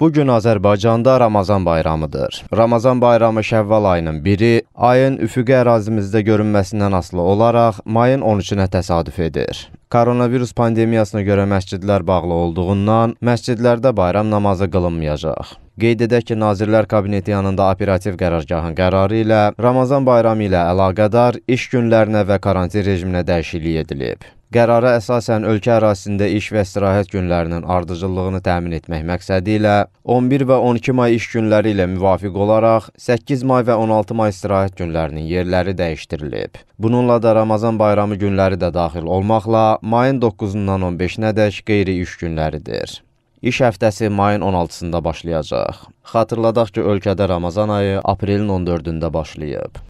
Bu gün Azərbaycanda Ramazan bayramıdır. Ramazan bayramı Şəvval ayının 1-i, ayın üfüqi ərazimizdə görünməsindən asılı olaraq mayın 13-nə təsadüf edir. Koronavirus pandemiyasına görə məscidlər bağlı olduğundan məscidlərdə bayram namazı qılınmayacaq. Qeyd edək ki, Nazirlər Kabineti yanında operativ qərargahın qərarı ilə Ramazan bayramı ilə əlaqədar iş günlərinə və karantin rejiminə dəyişiklik edilib. Qərara əsasən ölkə ərazisində iş və istirahət günlərinin ardıcıllığını təmin etmək məqsədi ilə 11 və 12 may iş günləri ilə müvafiq olaraq 8 may və 16 may istirahət günlərinin yerləri dəyişdirilib. Bununla da Ramazan bayramı günləri də daxil olmaqla mayın 9-dan 15-nədək qeyri-iş günləridir. İş həftəsi mayın 16-sında başlayacaq. Xatırladaq ki, ölkədə Ramazan ayı aprelin 14-də başlayıb.